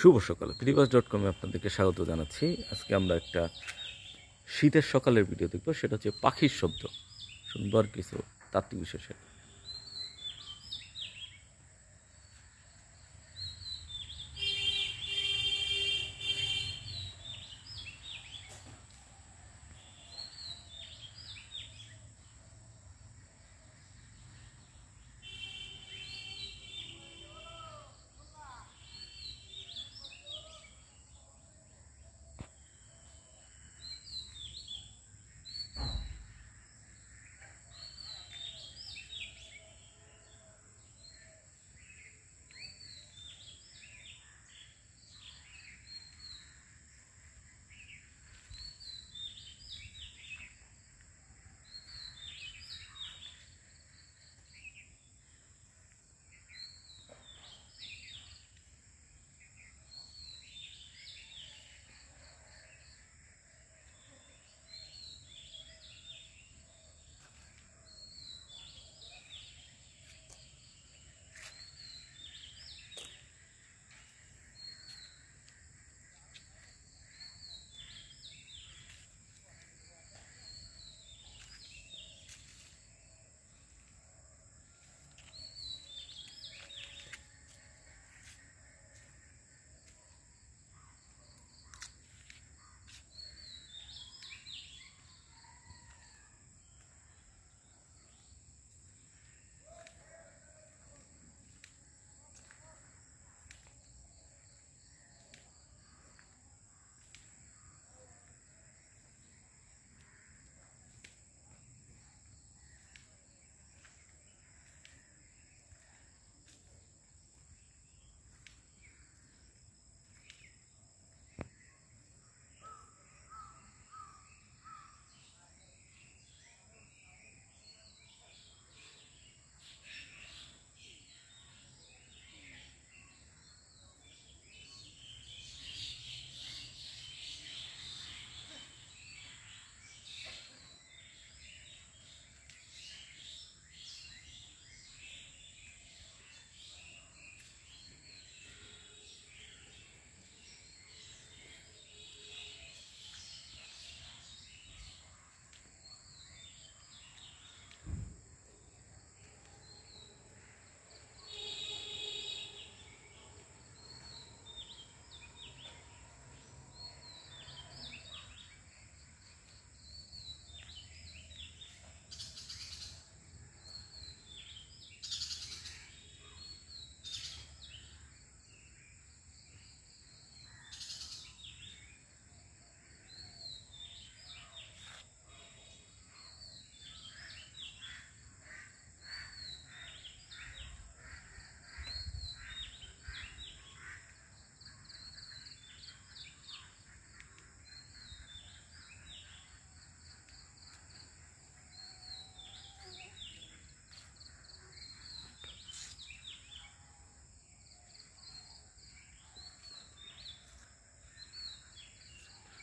শুভ সকাল পিডিবাস ডট কমে আপনাদেরকে স্বাগত জানাচ্ছি আজকে আমরা একটা শীতের সকালের ভিডিও দেখব সেটা হচ্ছে পাখির শব্দ সুন্দর কিছু তাত্ত্বিক বিশেষের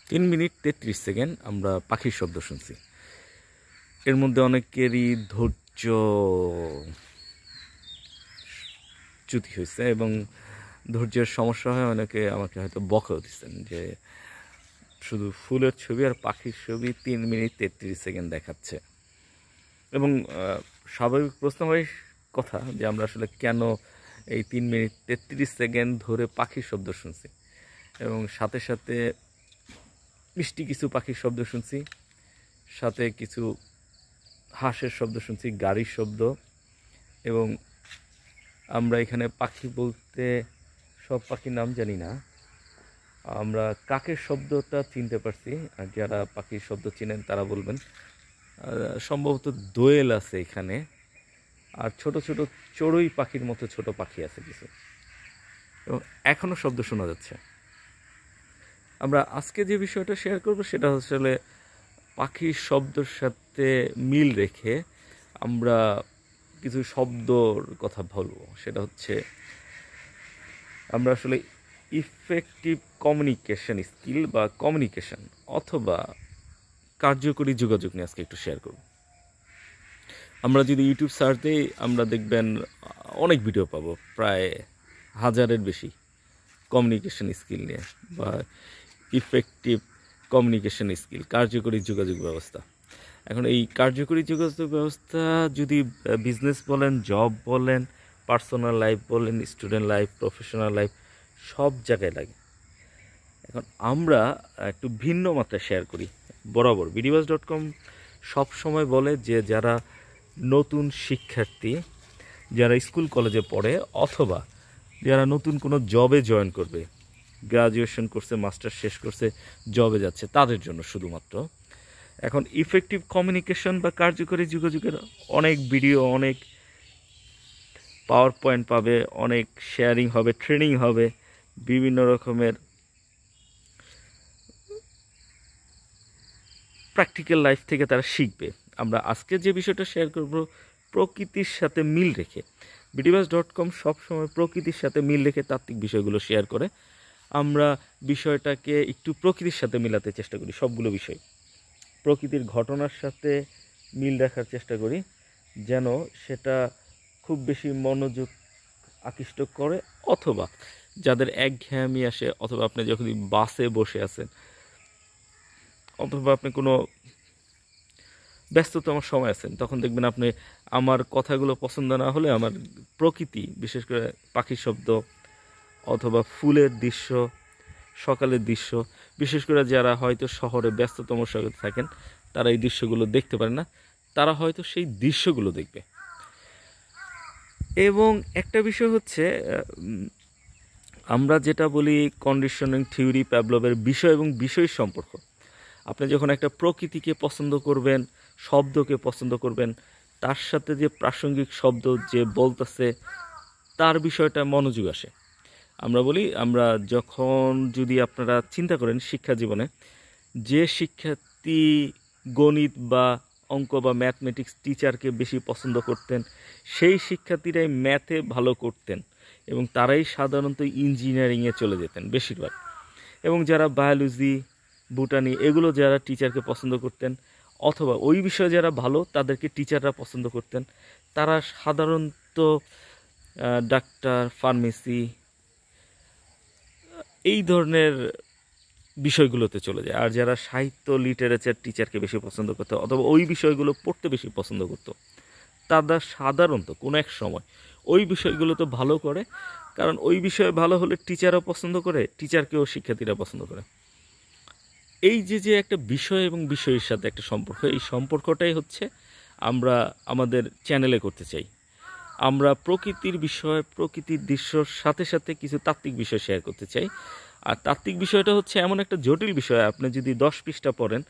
তিন মিনিট তেত্রিশ সেকেন্ড আমরা পাখির শব্দ শুনছি এর মধ্যে অনেকেরই ধৈর্য চ্যুতি হয়েছে এবং ধৈর্যের সমস্যা হয় অনেকে আমাকে হয়তো বকেও দিচ্ছেন যে শুধু ফুলের ছবি আর পাখির ছবি তিন মিনিট তেত্রিশ সেকেন্ড দেখাচ্ছে এবং স্বাভাবিক প্রশ্ন হয় কথা যে আমরা আসলে কেন এই তিন মিনিট তেত্রিশ সেকেন্ড ধরে পাখির শব্দ শুনছি এবং সাথে সাথে মিষ্টি কিছু পাখির শব্দ শুনছি সাথে কিছু হাঁসের শব্দ শুনছি গাড়ির শব্দ এবং আমরা এখানে পাখি বলতে সব পাখির নাম জানি না আমরা কাকের শব্দটা চিনতে পারছি আর যারা পাখির শব্দ চিনেন তারা বলবেন সম্ভবত দোয়েল আছে এখানে আর ছোট ছোট চড়ুই পাখির মতো ছোট পাখি আছে কিছু এবং এখনও শব্দ শোনা যাচ্ছে আমরা আজকে যে বিষয়টা শেয়ার করব সেটা আসলে পাখির শব্দের সাথে মিল রেখে আমরা কিছু শব্দর কথা বলবো সেটা হচ্ছে আমরা আসলে ইফেক্টিভ কমিউনিকেশন স্কিল বা কমিউনিকেশন অথবা কার্যকরী যোগাযোগ নিয়ে আজকে একটু শেয়ার করব আমরা যদি ইউটিউব সার্চ দিই আমরা দেখবেন অনেক ভিডিও পাবো প্রায় হাজারের বেশি কমিউনিকেশন স্কিল নিয়ে বা ইফেক্টিভ কমিউনিকেশন স্কিল কার্যকরী যোগাযোগ ব্যবস্থা এখন এই কার্যকরী যোগাযোগ ব্যবস্থা যদি বিজনেস বলেন জব বলেন পার্সোনাল লাইফ বলেন স্টুডেন্ট লাইফ প্রফেশনাল লাইফ সব জায়গায় লাগে এখন আমরা একটু ভিন্ন মাত্রায় শেয়ার করি বরাবর বিডিবাস ডট কম সবসময় বলে যে যারা নতুন শিক্ষার্থী যারা স্কুল কলেজে পড়ে অথবা যারা নতুন কোনো জবে জয়েন করবে গ্রাজুয়েশন করছে মাস্টার শেষ করছে জবে যাচ্ছে তাদের জন্য শুধুমাত্র এখন ইফেক্টিভ কমিউনিকেশন বা কার্যকরী যোগাযোগের অনেক ভিডিও অনেক পাওয়ার পয়েন্ট পাবে অনেক শেয়ারিং হবে ট্রেনিং হবে বিভিন্ন রকমের প্র্যাকটিক্যাল লাইফ থেকে তারা শিখবে আমরা আজকে যে বিষয়টা শেয়ার করব প্রকৃতির সাথে মিল রেখে বিডিবাস ডট কম সবসময় প্রকৃতির সাথে মিল রেখে তাত্ত্বিক বিষয়গুলো শেয়ার করে আমরা বিষয়টাকে একটু প্রকৃতির সাথে মিলাতে চেষ্টা করি সবগুলো বিষয় প্রকৃতির ঘটনার সাথে মিল রাখার চেষ্টা করি যেন সেটা খুব বেশি মনোযোগ আকৃষ্ট করে অথবা যাদের একঘেয়ামি আসে অথবা আপনি যখন বাসে বসে আছেন অথবা আপনি কোনো ব্যস্ততম সময় আছেন তখন দেখবেন আপনি আমার কথাগুলো পছন্দ না হলে আমার প্রকৃতি বিশেষ করে পাখির শব্দ অথবা ফুলের দৃশ্য সকালের দৃশ্য বিশেষ করে যারা হয়তো শহরে ব্যস্ততম সঙ্গে থাকেন তারা এই দৃশ্যগুলো দেখতে পারে না তারা হয়তো সেই দৃশ্যগুলো দেখবে এবং একটা বিষয় হচ্ছে আমরা যেটা বলি কন্ডিশনিং থিওরি প্যাবলবের বিষয় এবং বিষয় সম্পর্ক আপনি যখন একটা প্রকৃতিকে পছন্দ করবেন শব্দকে পছন্দ করবেন তার সাথে যে প্রাসঙ্গিক শব্দ যে বলতেছে তার বিষয়টা মনোযোগ আসে আমরা বলি আমরা যখন যদি আপনারা চিন্তা করেন শিক্ষা জীবনে যে শিক্ষার্থী গণিত বা অঙ্ক বা ম্যাথমেটিক্স টিচারকে বেশি পছন্দ করতেন সেই শিক্ষার্থীরাই ম্যাথে ভালো করতেন এবং তারাই সাধারণত ইঞ্জিনিয়ারিংয়ে চলে যেতেন বেশিরভাগ এবং যারা বায়োলজি বুটানি এগুলো যারা টিচারকে পছন্দ করতেন অথবা ওই বিষয়ে যারা ভালো তাদেরকে টিচাররা পছন্দ করতেন তারা সাধারণত ডাক্তার ফার্মেসি এই ধরনের বিষয়গুলোতে চলে যায় আর যারা সাহিত্য লিটারেচার টিচারকে বেশি পছন্দ করতো অথবা ওই বিষয়গুলো পড়তে বেশি পছন্দ করতো তারা সাধারণত কোনো এক সময় ওই বিষয়গুলো তো ভালো করে কারণ ওই বিষয়ে ভালো হলে টিচারও পছন্দ করে টিচারকেও শিক্ষার্থীরা পছন্দ করে এই যে যে একটা বিষয় এবং বিষয়ের সাথে একটা সম্পর্ক এই সম্পর্কটাই হচ্ছে আমরা আমাদের চ্যানেলে করতে চাই আমরা প্রকৃতির বিষয় প্রকৃতির দৃশ্যর সাথে সাথে কিছু তাত্ত্বিক বিষয় শেয়ার করতে চাই আর তাত্ত্বিক বিষয়টা হচ্ছে এমন একটা জটিল বিষয় আপনি যদি দশ পৃষ্ঠা পড়েন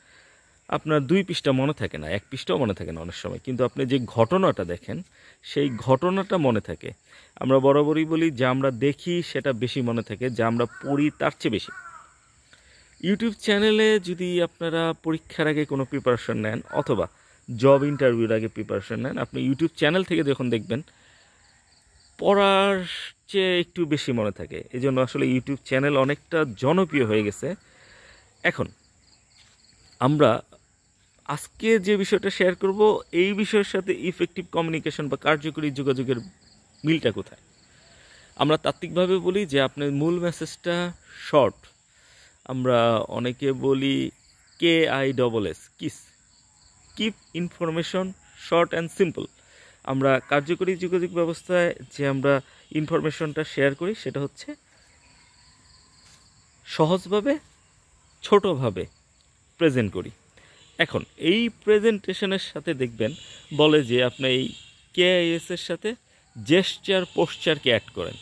আপনার দুই পৃষ্ঠা মনে থাকে না এক পৃষ্ঠাও মনে থাকে না অনেক সময় কিন্তু আপনি যে ঘটনাটা দেখেন সেই ঘটনাটা মনে থাকে আমরা বরাবরই বলি যা আমরা দেখি সেটা বেশি মনে থাকে যা আমরা পড়ি তার চেয়ে বেশি ইউটিউব চ্যানেলে যদি আপনারা পরীক্ষার আগে কোনো প্রিপারেশন নেন অথবা জব ইন্টারভিউর আগে প্রিপারেশান নেন আপনি ইউটিউব চ্যানেল থেকে যখন দেখবেন পড়ার চেয়ে একটু বেশি মনে থাকে এই জন্য আসলে ইউটিউব চ্যানেল অনেকটা জনপ্রিয় হয়ে গেছে এখন আমরা আজকে যে বিষয়টা শেয়ার করব এই বিষয়ের সাথে ইফেক্টিভ কমিউনিকেশন বা কার্যকরী যোগাযোগের মিলটা কোথায় আমরা তাত্ত্বিকভাবে বলি যে আপনার মূল মেসেজটা শর্ট আমরা অনেকে বলি K I double S kiss keep information short and simple আমরা কার্যকরী যোগাযোগ ব্যবস্থায় যে আমরা ইনফরমেশনটা শেয়ার করি সেটা হচ্ছে সহজভাবে ছোটোভাবে প্রেজেন্ট করি এখন এই প্রেজেন্টেশনের সাথে দেখবেন বলে যে আপনি এই কেআইএসের সাথে জেস্টার পোশ্চারকে অ্যাড করেন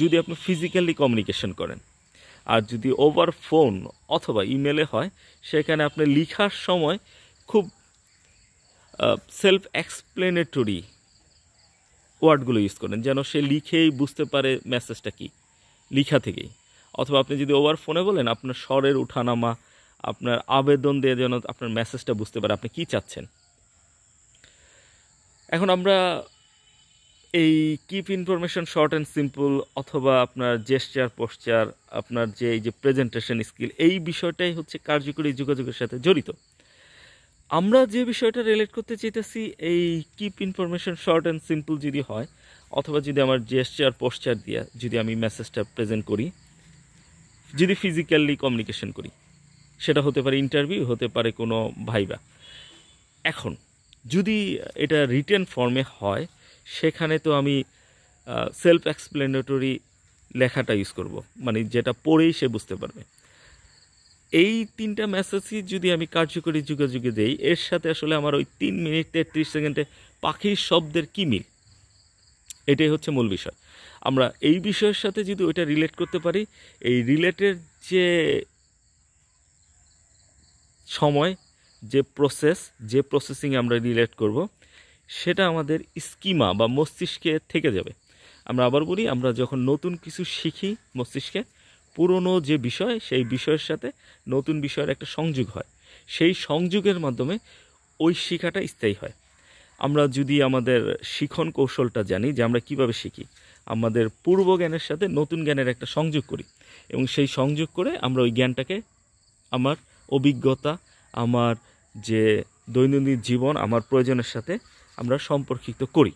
যদি আপনি ফিজিক্যালি কমিউনিকেশন করেন আর যদি ওভার ফোন অথবা ইমেলে হয় সেখানে আপনি লিখার সময় খুব সেলফ এক্সপ্লেনেটরি ওয়ার্ডগুলো ইউজ করেন যেন সে লিখেই বুঝতে পারে মেসেজটা কি লিখা থেকেই অথবা আপনি যদি ওভার ফোনে বলেন আপনার স্বরের উঠানামা আপনার আবেদন দিয়ে যেন আপনার মেসেজটা বুঝতে পারে আপনি কি চাচ্ছেন এখন আমরা এই keep information short and simple অথবা আপনার জেস্টার পোস্টার আপনার যে এই যে প্রেজেন্টেশন স্কিল এই বিষয়টাই হচ্ছে কার্যকরী যোগাযোগের সাথে জড়িত আমরা যে বিষয়টা রিলেট করতে চাইতেছি এই keep information short and simple যদি হয় অথবা যদি আমার জেস্টার পোস্টার দিয়ে যদি আমি মেসেজটা প্রেজেন্ট করি যদি ফিজিক্যালি কমিউনিকেশন করি সেটা হতে পারে ইন্টারভিউ হতে পারে কোনো ভাইবা এখন যদি এটা রিটেন ফর্মে হয় সেখানে তো আমি সেলফ এক্সপ্লেনেটরি লেখাটা ইউজ করব মানে যেটা পড়েই সে বুঝতে পারবে এই তিনটা মেসেজই যদি আমি কার্যকরী যুগে দেই এর সাথে আসলে আমার ওই তিন মিনিট তেত্রিশ সেকেন্ডে পাখির শব্দের কি মিল এটাই হচ্ছে মূল বিষয় আমরা এই বিষয়ের সাথে যদি ওইটা রিলেট করতে পারি এই রিলেটের যে সময় যে প্রসেস যে প্রসেসিং আমরা রিলেট করব সেটা আমাদের স্কিমা বা মস্তিষ্কে থেকে যাবে আমরা আবার বলি আমরা যখন নতুন কিছু শিখি মস্তিষ্কে পুরনো যে বিষয় সেই বিষয়ের সাথে নতুন বিষয়ের একটা সংযোগ হয় সেই সংযোগের মাধ্যমে ওই শিখাটা স্থায়ী হয় আমরা যদি আমাদের শিখন কৌশলটা জানি যে আমরা কিভাবে শিখি আমাদের পূর্ব জ্ঞানের সাথে নতুন জ্ঞানের একটা সংযোগ করি এবং সেই সংযোগ করে আমরা ওই জ্ঞানটাকে আমার অভিজ্ঞতা আমার যে দৈনন্দিন জীবন আমার প্রয়োজনের সাথে আমরা সম্পর্কিত করি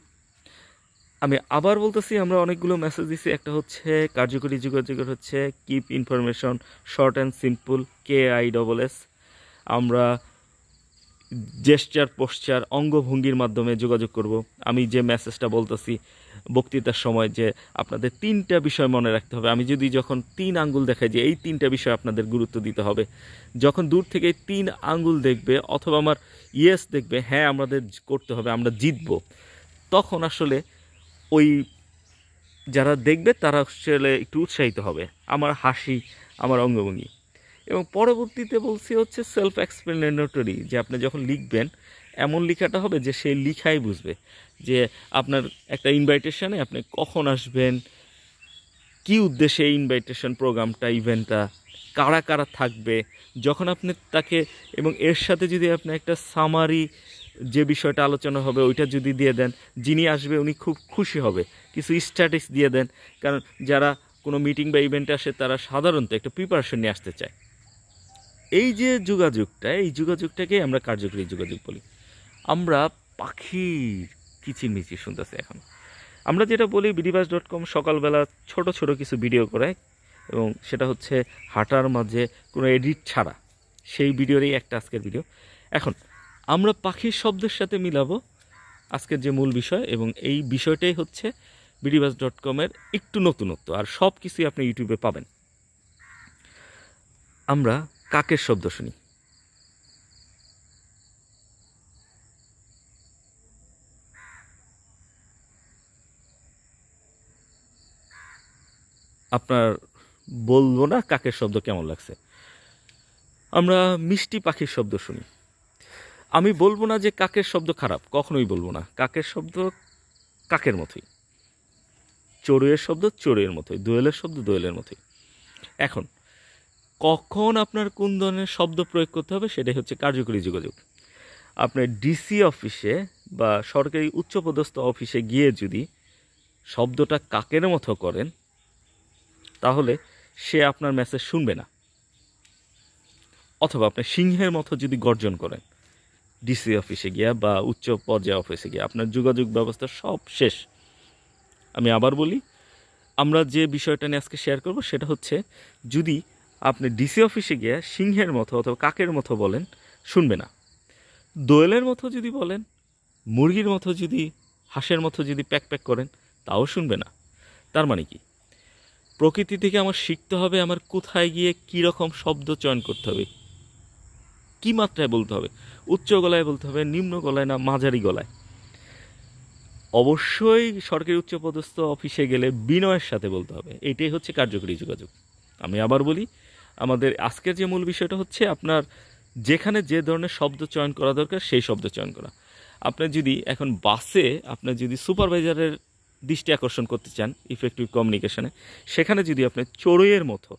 আমি আবার বলতেছি আমরা অনেকগুলো মেসেজ দিছি একটা হচ্ছে কার্যকরী যোগাযোগের হচ্ছে keep information short and simple K I double S আমরা জেস্টার পোশ্চার অঙ্গভঙ্গির মাধ্যমে যোগাযোগ করব আমি যে মেসেজটা বলতেছি বক্তৃতার সময় যে আপনাদের তিনটা বিষয় মনে রাখতে হবে আমি যদি যখন তিন আঙ্গুল দেখাই যে এই তিনটা বিষয় আপনাদের গুরুত্ব দিতে হবে যখন দূর থেকে তিন আঙ্গুল দেখবে অথবা আমার ইয়েস দেখবে হ্যাঁ আমাদের করতে হবে আমরা জিতব তখন আসলে ওই যারা দেখবে তারা আসলে একটু উৎসাহিত হবে আমার হাসি আমার অঙ্গভঙ্গি এবং পরবর্তীতে বলছি হচ্ছে সেলফ এক্সপ্লেনেটরি যে আপনি যখন লিখবেন এমন লেখাটা হবে যে সে লিখাই বুঝবে যে আপনার একটা ইনভাইটেশনে আপনি কখন আসবেন কি উদ্দেশ্যে এই ইনভাইটেশন প্রোগ্রামটা ইভেন্টটা কারা কারা থাকবে যখন আপনি তাকে এবং এর সাথে যদি আপনি একটা সামারি যে বিষয়টা আলোচনা হবে ওইটা যদি দিয়ে দেন যিনি আসবে উনি খুব খুশি হবে কিছু স্ট্যাটিস দিয়ে দেন কারণ যারা কোনো মিটিং বা ইভেন্টে আসে তারা সাধারণত একটা প্রিপারেশন নিয়ে আসতে চায় এই যে যোগাযোগটা এই যোগাযোগটাকেই আমরা কার্যকরী যোগাযোগ বলি আমরা পাখির কিচিরমিচির শুনতেছি এখন আমরা যেটা বলি বিডিবাস ডট কম সকালবেলা ছোট ছোট কিছু ভিডিও করে এবং সেটা হচ্ছে হাঁটার মাঝে কোনো এডিট ছাড়া সেই ভিডিওরই একটা আজকের ভিডিও এখন আমরা পাখির শব্দের সাথে মিলাবো আজকের যে মূল বিষয় এবং এই বিষয়টাই হচ্ছে বিডিবাস ডট কমের একটু নতুনত্ব আর সব কিছুই আপনি ইউটিউবে পাবেন আমরা কাকের শব্দ শুনি আপনার বলবো না কাকের শব্দ কেমন লাগছে আমরা মিষ্টি পাখির শব্দ শুনি আমি বলবো না যে কাকের শব্দ খারাপ কখনোই বলবো না কাকের শব্দ কাকের মতোই চড়ুয়ের শব্দ চড়ুয়ের মতোই দোয়েলের শব্দ দোয়েলের মতোই এখন কখন আপনার কোন ধরনের শব্দ প্রয়োগ করতে হবে সেটাই হচ্ছে কার্যকরী যোগাযোগ আপনার ডিসি অফিসে বা সরকারি উচ্চপদস্থ অফিসে গিয়ে যদি শব্দটা কাকের মতো করেন তাহলে সে আপনার মেসেজ শুনবে না অথবা আপনি সিংহের মতো যদি গর্জন করেন ডিসি অফিসে গিয়া বা উচ্চ পর্যায়ে অফিসে গিয়া আপনার যোগাযোগ ব্যবস্থা সব শেষ আমি আবার বলি আমরা যে বিষয়টা নিয়ে আজকে শেয়ার করব সেটা হচ্ছে যদি আপনি ডিসি অফিসে গিয়া সিংহের মতো অথবা কাকের মতো বলেন শুনবে না দোয়েলের মতো যদি বলেন মুরগির মতো যদি হাঁসের মতো যদি প্যাক প্যাক করেন তাও শুনবে না তার মানে কি প্রকৃতি থেকে আমার শিখতে হবে আমার কোথায় গিয়ে কী রকম শব্দ চয়ন করতে হবে কি মাত্রায় বলতে হবে উচ্চ গলায় বলতে হবে নিম্ন গলায় না মাঝারি গলায় অবশ্যই সরকারি উচ্চপদস্থ অফিসে গেলে বিনয়ের সাথে বলতে হবে এটাই হচ্ছে কার্যকরী যোগাযোগ আমি আবার বলি আমাদের আজকের যে মূল বিষয়টা হচ্ছে আপনার যেখানে যে ধরনের শব্দ চয়ন করা দরকার সেই শব্দ চয়ন করা আপনি যদি এখন বাসে আপনি যদি সুপারভাইজারের দৃষ্টি আকর্ষণ করতে চান ইফেক্টিভ কমিউনিকেশনে সেখানে যদি আপনি চড়ুইয়ের মতো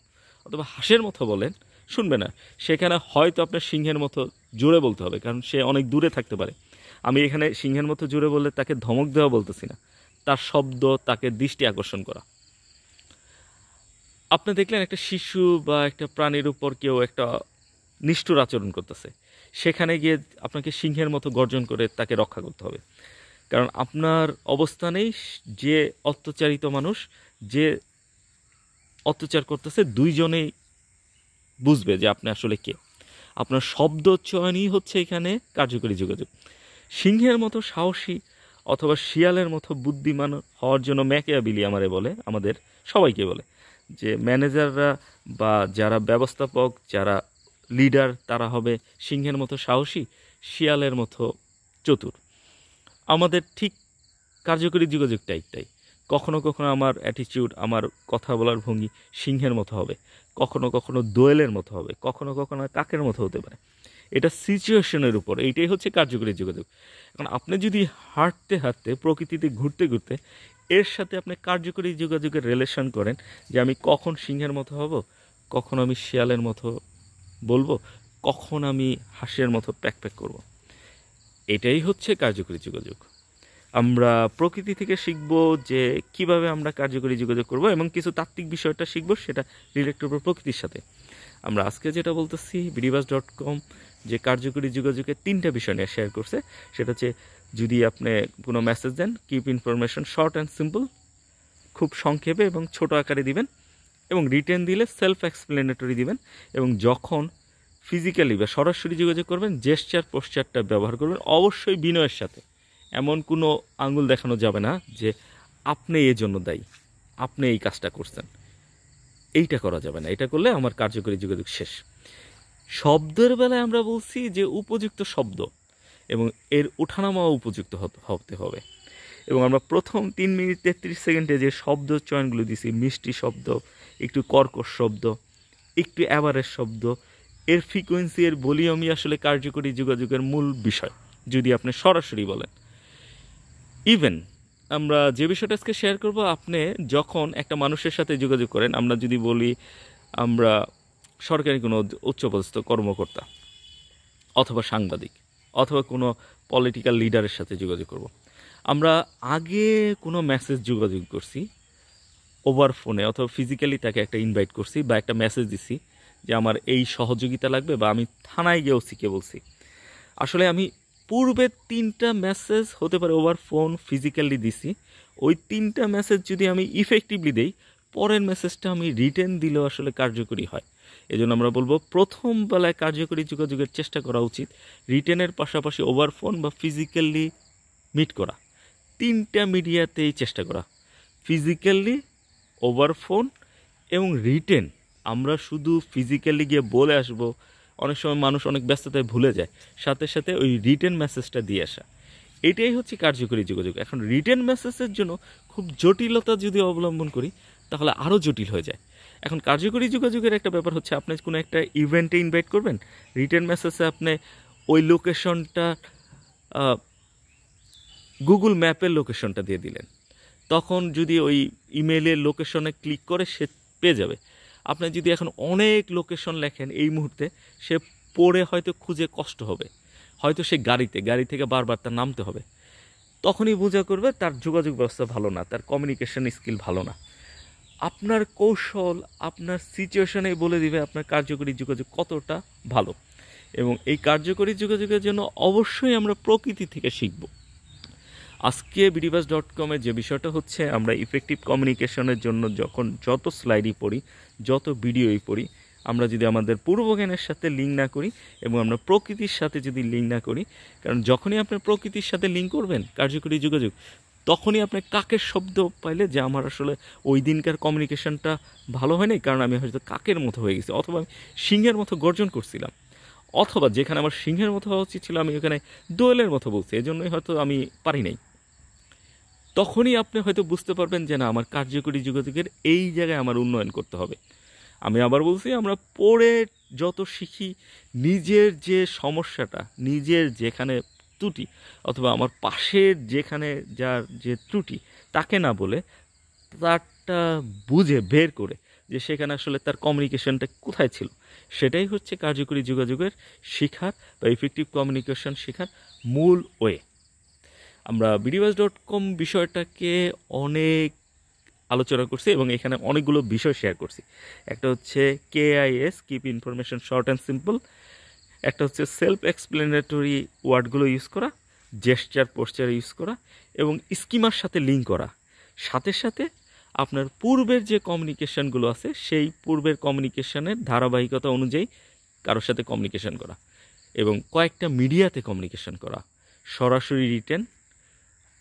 অথবা হাঁসের মতো বলেন শুনবে না সেখানে হয়তো আপনার সিংহের মতো জোরে বলতে হবে কারণ সে অনেক দূরে থাকতে পারে আমি এখানে সিংহের মতো জোরে বললে তাকে ধমক দেওয়া বলতেছি না তার শব্দ তাকে দৃষ্টি আকর্ষণ করা আপনি দেখলেন একটা শিশু বা একটা প্রাণীর উপর কেউ একটা নিষ্ঠুর আচরণ করতেছে সেখানে গিয়ে আপনাকে সিংহের মতো গর্জন করে তাকে রক্ষা করতে হবে কারণ আপনার অবস্থানেই যে অত্যাচারিত মানুষ যে অত্যাচার করতেছে দুইজনেই বুঝবে যে আপনি আসলে কে আপনার শব্দ চয়নই হচ্ছে এখানে কার্যকরী যোগাযোগ সিংহের মতো সাহসী অথবা শিয়ালের মতো বুদ্ধিমান হওয়ার জন্য ম্যাকেয়াবিলি আমারে বলে আমাদের সবাইকে বলে যে ম্যানেজাররা বা যারা ব্যবস্থাপক যারা লিডার তারা হবে সিংহের মতো সাহসী শিয়ালের মতো চতুর আমাদের ঠিক কার্যকরী যোগাযোগটা একটাই কখনো কখনো আমার অ্যাটিচিউড আমার কথা বলার ভঙ্গি সিংহের মতো হবে কখনো কখনো দোয়েলের মতো হবে কখনো কখনো কাকের মতো হতে পারে এটা সিচুয়েশনের উপর এইটাই হচ্ছে কার্যকরী যোগাযোগ এখন আপনি যদি হাঁটতে হাঁটতে প্রকৃতিতে ঘুরতে ঘুরতে এর সাথে আপনি কার্যকরী যোগাযোগের রিলেশন করেন যে আমি কখন সিংহের মতো হব কখন আমি শিয়ালের মতো বলবো কখন আমি হাসের মতো প্যাক প্যাক করবো এটাই হচ্ছে কার্যকরী যোগাযোগ আমরা প্রকৃতি থেকে শিখব যে কিভাবে আমরা কার্যকরী যোগাযোগ করব এবং কিছু তাত্ত্বিক বিষয়টা শিখব সেটা রিলেক্ট করবো প্রকৃতির সাথে আমরা আজকে যেটা বলতেছি বিডিবাস ডট কম যে কার্যকরী যোগাযোগের তিনটা বিষয় নিয়ে শেয়ার করছে সেটা হচ্ছে যদি আপনি কোনো মেসেজ দেন keep information short and simple খুব সংক্ষেপে এবং ছোট আকারে দিবেন এবং রিটার্ন দিলে সেলফ এক্সপ্লেনেটরি দিবেন এবং যখন ফিজিক্যালি বা সরাসরি যোগাযোগ করবেন জেস্টার পোশ্চারটা ব্যবহার করবেন অবশ্যই বিনয়ের সাথে এমন কোনো আঙুল দেখানো যাবে না যে আপনি এর জন্য দায়ী আপনি এই কাজটা করছেন এইটা করা যাবে না এটা করলে আমার কার্যকরী যোগাযোগ শেষ শব্দের বেলায় আমরা বলছি যে উপযুক্ত শব্দ এবং এর ওঠানামাও উপযুক্ত হতে হবে এবং আমরা প্রথম তিন মিনিট তেত্রিশ সেকেন্ডে যে শব্দ চয়নগুলো দিছি মিষ্টি শব্দ একটু কর্কশ শব্দ একটু অ্যাভারেজ শব্দ এর ফ্রিকোয়েন্সি এর ভলিউমই আসলে কার্যকরী যোগাযোগের মূল বিষয় যদি আপনি সরাসরি বলেন ইভেন আমরা যে বিষয়টা আজকে শেয়ার করব আপনি যখন একটা মানুষের সাথে যোগাযোগ করেন আমরা যদি বলি আমরা সরকারি কোনো উচ্চপদস্থ কর্মকর্তা অথবা সাংবাদিক অথবা কোনো পলিটিক্যাল লিডারের সাথে যোগাযোগ করব। আমরা আগে কোনো মেসেজ যোগাযোগ করছি ওভার ফোনে অথবা ফিজিক্যালি তাকে একটা ইনভাইট করছি বা একটা মেসেজ দিছি যে আমার এই সহযোগিতা লাগবে বা আমি থানায় গিয়ে ওসিকে বলছি আসলে আমি পূর্বে তিনটা মেসেজ হতে পারে ওভার ফোন ফিজিক্যালি দিছি ওই তিনটা মেসেজ যদি আমি ইফেক্টিভলি দেই পরের মেসেজটা আমি রিটেন দিলেও আসলে কার্যকরী হয় এই জন্য আমরা বলবো প্রথম বেলায় কার্যকরী যোগাযোগের চেষ্টা করা উচিত রিটেনের পাশাপাশি ওভার ফোন বা ফিজিক্যালি মিট করা তিনটা মিডিয়াতেই চেষ্টা করা ফিজিক্যালি ওভার ফোন এবং রিটেন আমরা শুধু ফিজিক্যালি গিয়ে বলে আসবো অনেক সময় মানুষ অনেক ব্যস্ততায় ভুলে যায় সাথে সাথে ওই রিটেন মেসেজটা দিয়ে আসা এটাই হচ্ছে কার্যকরী যোগাযোগ এখন রিটেন মেসেজের জন্য খুব জটিলতা যদি অবলম্বন করি তাহলে আরও জটিল হয়ে যায় এখন কার্যকরী যোগাযোগের একটা ব্যাপার হচ্ছে আপনি কোনো একটা ইভেন্টে ইনভাইট করবেন রিটেন মেসেজে আপনি ওই লোকেশনটা গুগল ম্যাপের লোকেশনটা দিয়ে দিলেন তখন যদি ওই ইমেলের লোকেশনে ক্লিক করে সে পেয়ে যাবে আপনি যদি এখন অনেক লোকেশন লেখেন এই মুহূর্তে সে পড়ে হয়তো খুঁজে কষ্ট হবে হয়তো সে গাড়িতে গাড়ি থেকে বারবার তার নামতে হবে তখনই বোঝা করবে তার যোগাযোগ ব্যবস্থা ভালো না তার কমিউনিকেশন স্কিল ভালো না আপনার কৌশল আপনার সিচুয়েশনে বলে দিবে আপনার কার্যকরী যোগাযোগ কতটা ভালো এবং এই কার্যকরী যোগাযোগের জন্য অবশ্যই আমরা প্রকৃতি থেকে শিখবো আজকে বিডিভাস ডট কমের যে বিষয়টা হচ্ছে আমরা ইফেক্টিভ কমিউনিকেশনের জন্য যখন যত স্লাইডই পড়ি যত ভিডিওই পড়ি আমরা যদি আমাদের পূর্বজ্ঞানের সাথে লিঙ্ক না করি এবং আমরা প্রকৃতির সাথে যদি লিঙ্ক না করি কারণ যখনই আপনি প্রকৃতির সাথে লিঙ্ক করবেন কার্যকরী যোগাযোগ তখনই আপনি কাকের শব্দ পাইলে যে আমার আসলে ওই দিনকার কমিউনিকেশনটা ভালো হয়নি কারণ আমি হয়তো কাকের মতো হয়ে গেছি অথবা আমি সিংহের মতো গর্জন করছিলাম অথবা যেখানে আমার সিংহের মতো হওয়া উচিত ছিল আমি ওখানে দোয়েলের মতো বলছি এজন্যই হয়তো আমি পারি নাই তখনই আপনি হয়তো বুঝতে পারবেন যে না আমার কার্যকরী যুগতিকের এই জায়গায় আমার উন্নয়ন করতে হবে আমি আবার বলছি আমরা পড়ে যত শিখি নিজের যে সমস্যাটা নিজের যেখানে ত্রুটি অথবা আমার পাশের যেখানে যার যে ত্রুটি তাকে না বলে তারটা বুঝে বের করে যে সেখানে আসলে তার কমিউনিকেশনটা কোথায় ছিল সেটাই হচ্ছে কার্যকরী যোগাযোগের শিখার বা ইফেক্টিভ কমিউনিকেশন শেখার মূল ওয়ে আমরা বিডিবাস ডট কম বিষয়টাকে অনেক আলোচনা করছি এবং এখানে অনেকগুলো বিষয় শেয়ার করছি একটা হচ্ছে KIS keep information short and simple একটা হচ্ছে সেলফ এক্সপ্লেনেটরি ওয়ার্ডগুলো ইউজ করা জেস্টার পোস্টার ইউজ করা এবং স্কিমার সাথে লিঙ্ক করা সাথে সাথে আপনার পূর্বের যে কমিউনিকেশানগুলো আছে সেই পূর্বের কমিউনিকেশানের ধারাবাহিকতা অনুযায়ী কারোর সাথে কমিউনিকেশান করা এবং কয়েকটা মিডিয়াতে কমিউনিকেশান করা সরাসরি written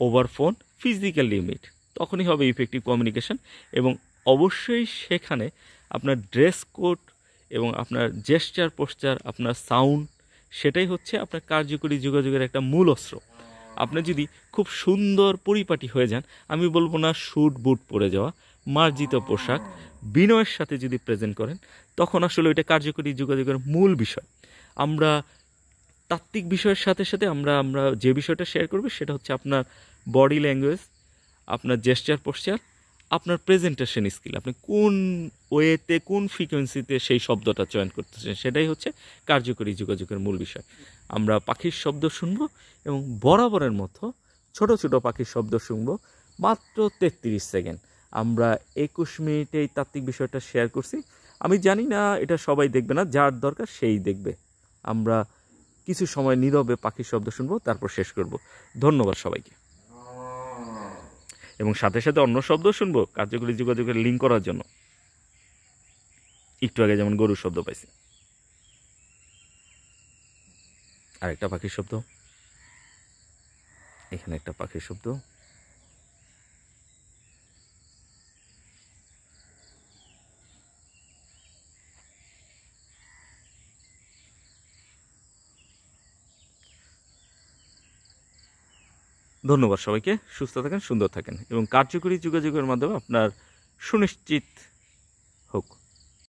over phone physical limit তখনই হবে ইফেক্টিভ কমিউনিকেশন এবং অবশ্যই সেখানে আপনার ড্রেস কোড এবং আপনার জেস্টার পোস্টার আপনার সাউন্ড সেটাই হচ্ছে আপনার কার্যকরী যোগাযোগের একটা মূল অস্ত্র আপনি যদি খুব সুন্দর পরিপাটি হয়ে যান আমি বলবো না শ্যুট বুট পরে যাওয়া মার্জিত পোশাক বিনয়ের সাথে যদি প্রেজেন্ট করেন তখন আসলে ওইটা কার্যকরী যোগাযোগের মূল বিষয় আমরা তাত্ত্বিক বিষয়ের সাথে সাথে আমরা আমরা যে বিষয়টা শেয়ার করবো সেটা হচ্ছে আপনার বডি ল্যাঙ্গুয়েজ আপনার জেস্টার পশ্চার আপনার প্রেজেন্টেশন স্কিল আপনি কোন ওয়েতে কোন ফ্রিকোয়েন্সিতে সেই শব্দটা চয়ন করতেছেন সেটাই হচ্ছে কার্যকরী যোগাযোগের মূল বিষয় আমরা পাখির শব্দ শুনব এবং বরাবরের মতো ছোট ছোট পাখির শব্দ শুনব মাত্র তেত্রিশ সেকেন্ড আমরা একুশ মিনিটে এই তাত্ত্বিক বিষয়টা শেয়ার করছি আমি জানি না এটা সবাই দেখবে না যার দরকার সেই দেখবে আমরা কিছু সময় নীরবে পাখির শব্দ শুনবো তারপর শেষ করব ধন্যবাদ সবাইকে এবং সাথে সাথে অন্য শব্দ শুনবো কার্যকরী যোগাযোগের লিঙ্ক করার জন্য একটু আগে যেমন গরুর শব্দ পাইছি আরেকটা পাখির শব্দ এখানে একটা পাখির শব্দ ধন্যবাদ সবাইকে সুস্থ থাকেন সুন্দর থাকেন এবং কার্যকরী যোগাযোগের মাধ্যমে আপনার সুনিশ্চিত হোক